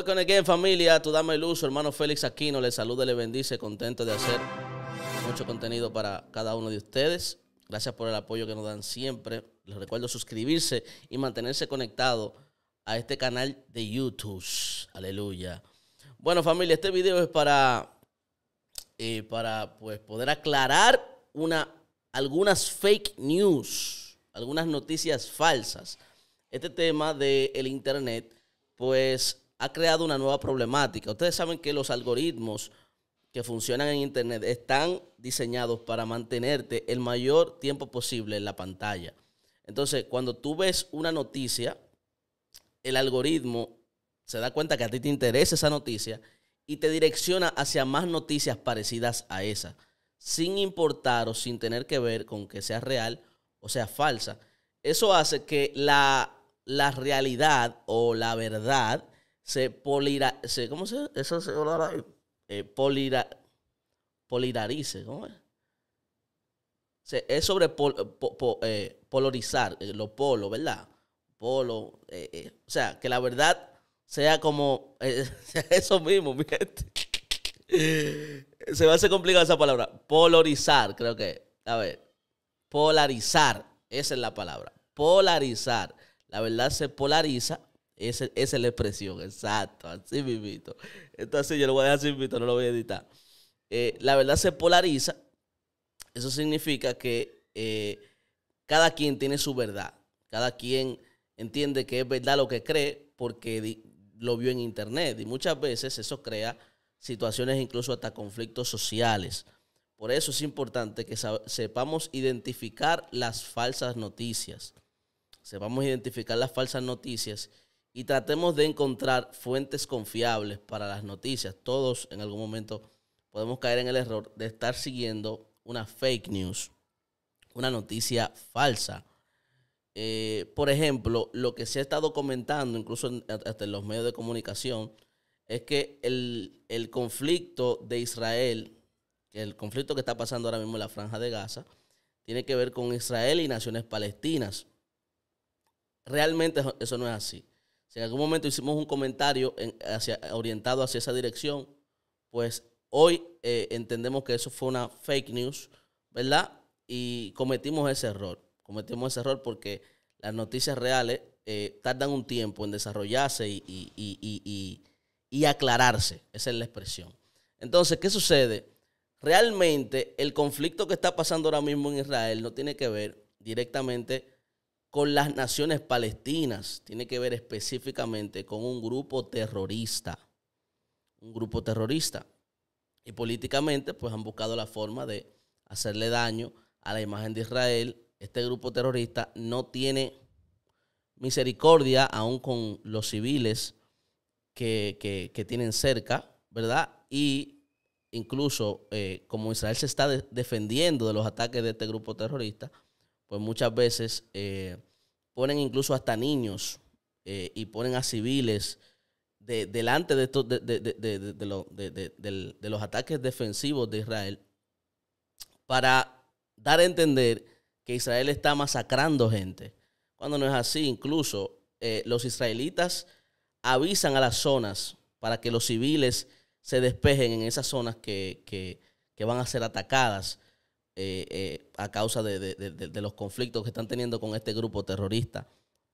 Welcome en familia. tú dame luz uso, hermano Félix Aquino, le saluda, le bendice. Contento de hacer mucho contenido para cada uno de ustedes. Gracias por el apoyo que nos dan siempre. Les recuerdo suscribirse y mantenerse conectado a este canal de YouTube. Aleluya. Bueno, familia, este video es para, eh, para pues, poder aclarar una, algunas fake news, algunas noticias falsas. Este tema del Internet, pues ha creado una nueva problemática. Ustedes saben que los algoritmos que funcionan en Internet están diseñados para mantenerte el mayor tiempo posible en la pantalla. Entonces, cuando tú ves una noticia, el algoritmo se da cuenta que a ti te interesa esa noticia y te direcciona hacia más noticias parecidas a esa, sin importar o sin tener que ver con que sea real o sea falsa. Eso hace que la, la realidad o la verdad se polira, se, ¿cómo se Eso se eh, polirarice, ¿cómo es? es sobre eh, polarizar, eh, los polos, ¿verdad? Polo, eh, o sea, que la verdad sea como eso mismo, mi gente. se va a hacer complicada esa palabra. Polarizar, creo que. A ver, polarizar, esa es la palabra. Polarizar. La verdad se polariza esa, es la expresión, exacto, así mismito. Entonces yo lo voy a dejar así mismito, no lo voy a editar. Eh, la verdad se polariza. Eso significa que eh, cada quien tiene su verdad. Cada quien entiende que es verdad lo que cree porque lo vio en internet. Y muchas veces eso crea situaciones incluso hasta conflictos sociales. Por eso es importante que sepamos identificar las falsas noticias. Sepamos identificar las falsas noticias y tratemos de encontrar fuentes confiables para las noticias. Todos en algún momento podemos caer en el error de estar siguiendo una fake news, una noticia falsa. Eh, por ejemplo, lo que se ha estado comentando, incluso hasta en los medios de comunicación, es que el, el conflicto de Israel, el conflicto que está pasando ahora mismo en la franja de Gaza, tiene que ver con Israel y naciones palestinas. Realmente eso no es así. Si en algún momento hicimos un comentario orientado hacia esa dirección, pues hoy eh, entendemos que eso fue una fake news, ¿verdad? Y cometimos ese error. Cometimos ese error porque las noticias reales eh, tardan un tiempo en desarrollarse y, y, aclararse. Esa es la expresión. Entonces, ¿qué sucede? Realmente el conflicto que está pasando ahora mismo en Israel no tiene que ver directamente con las naciones palestinas, tiene que ver específicamente con un grupo terrorista. Un grupo terrorista. Y políticamente, pues han buscado la forma de hacerle daño a la imagen de Israel. Este grupo terrorista no tiene misericordia aún con los civiles que, tienen cerca, ¿verdad? Y incluso eh, como Israel se está defendiendo de los ataques de este grupo terrorista, pues muchas veces eh, ponen incluso hasta niños eh, y ponen a civiles delante de, estos, de, los ataques defensivos de Israel para dar a entender que Israel está masacrando gente. Cuando no es así, incluso eh, los israelitas avisan a las zonas para que los civiles se despejen en esas zonas que van a ser atacadas. Eh, eh, a causa de, los conflictos que están teniendo con este grupo terrorista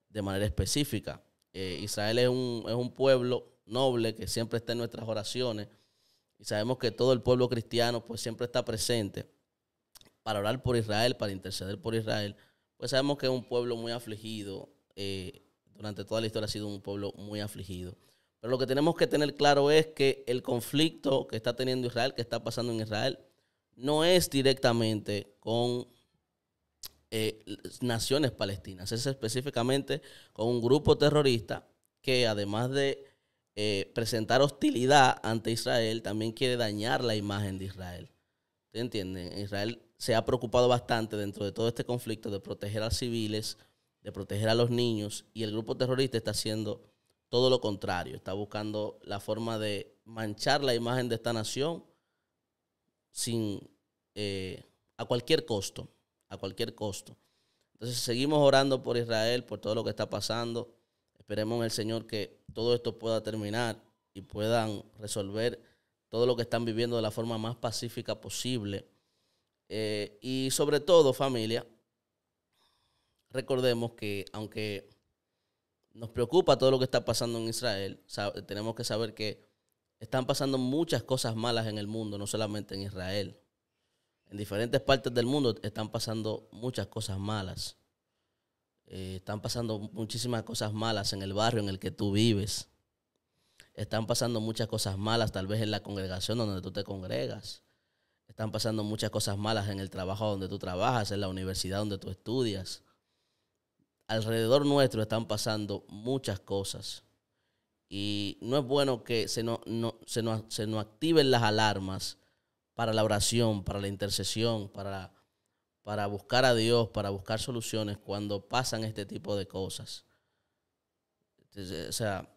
de manera específica. Eh, Israel es un, pueblo noble que siempre está en nuestras oraciones y sabemos que todo el pueblo cristiano pues siempre está presente para orar por Israel, para interceder por Israel, pues sabemos que es un pueblo muy afligido, durante toda la historia ha sido un pueblo muy afligido. Pero lo que tenemos que tener claro es que el conflicto que está teniendo Israel, que está pasando en Israel, no es directamente con eh, naciones palestinas, es específicamente con un grupo terrorista que además de eh, presentar hostilidad ante Israel, también quiere dañar la imagen de Israel. ¿Te entienden? Israel se ha preocupado bastante dentro de todo este conflicto de proteger a civiles, de proteger a los niños, y el grupo terrorista está haciendo todo lo contrario, está buscando la forma de manchar la imagen de esta nación sin, eh, a cualquier costo, a cualquier costo. Entonces seguimos orando por Israel, por todo lo que está pasando. Esperemos en el Señor que todo esto pueda terminar y puedan resolver todo lo que están viviendo de la forma más pacífica posible. Eh, y sobre todo, familia, recordemos que aunque nos preocupa todo lo que está pasando en Israel, tenemos que saber que están pasando muchas cosas malas en el mundo, no solamente en Israel. En diferentes partes del mundo están pasando muchas cosas malas. Eh, están pasando muchísimas cosas malas en el barrio en el que tú vives. Están pasando muchas cosas malas tal vez en la congregación donde tú te congregas. Están pasando muchas cosas malas en el trabajo donde tú trabajas, en la universidad donde tú estudias. Alrededor nuestro están pasando muchas cosas. Y no es bueno que se nos, no, se no activen las alarmas para la oración, para la intercesión, para, para buscar a Dios, para buscar soluciones cuando pasan este tipo de cosas. o sea,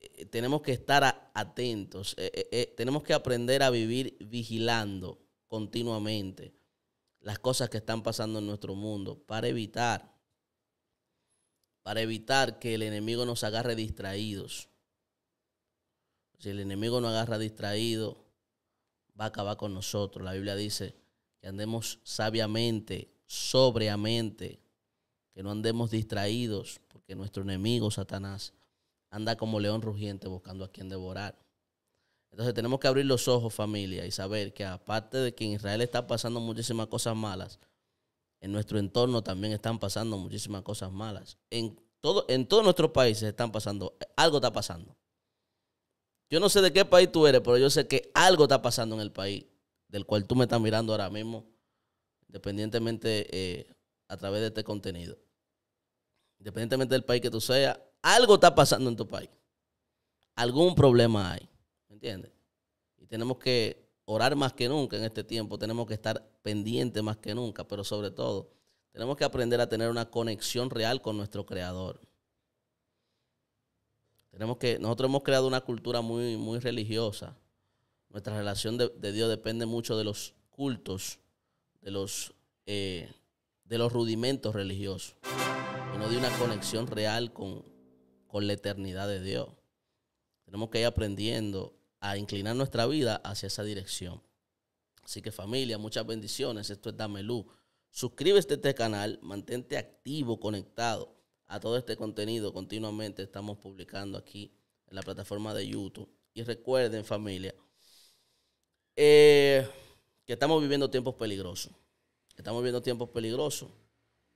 eh, tenemos que estar atentos, eh, eh, tenemos que aprender a vivir vigilando continuamente las cosas que están pasando en nuestro mundo para evitar, para evitar que el enemigo nos agarre distraídos, si el enemigo no agarra distraído, va a acabar con nosotros. La Biblia dice que andemos sabiamente, sobriamente, que no andemos distraídos, porque nuestro enemigo, Satanás, anda como león rugiente buscando a quien devorar. Entonces tenemos que abrir los ojos, familia, y saber que aparte de que en Israel está pasando muchísimas cosas malas, en nuestro entorno también están pasando muchísimas cosas malas. En todo, en todos nuestros países están pasando, algo está pasando. Yo no sé de qué país tú eres, pero yo sé que algo está pasando en el país del cual tú me estás mirando ahora mismo, independientemente eh, a través de este contenido. Independientemente del país que tú seas, algo está pasando en tu país. Algún problema hay. ¿Me entiendes? Y tenemos que orar más que nunca en este tiempo. Tenemos que estar pendientes más que nunca. Pero sobre todo, tenemos que aprender a tener una conexión real con nuestro creador que, nosotros hemos creado una cultura muy, muy religiosa. Nuestra relación de, Dios depende mucho de los cultos, de los, eh, de los rudimentos religiosos, y no de una conexión real con, con la eternidad de Dios. Tenemos que ir aprendiendo a inclinar nuestra vida hacia esa dirección. Así que familia, muchas bendiciones. Esto es Dame Suscríbete a este canal, mantente activo, conectado a todo este contenido continuamente estamos publicando aquí en la plataforma de YouTube. Y recuerden, familia, eh, que estamos viviendo tiempos peligrosos. Estamos viviendo tiempos peligrosos.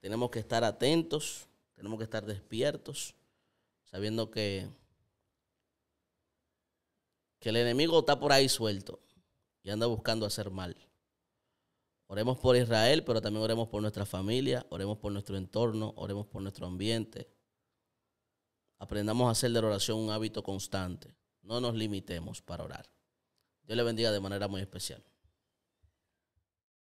Tenemos que estar atentos, tenemos que estar despiertos, sabiendo que el enemigo está por ahí suelto y anda buscando hacer mal. Oremos por Israel, pero también oremos por nuestra familia, oremos por nuestro entorno, oremos por nuestro ambiente. Aprendamos a hacer de la oración un hábito constante. No nos limitemos para orar. Dios le bendiga de manera muy especial.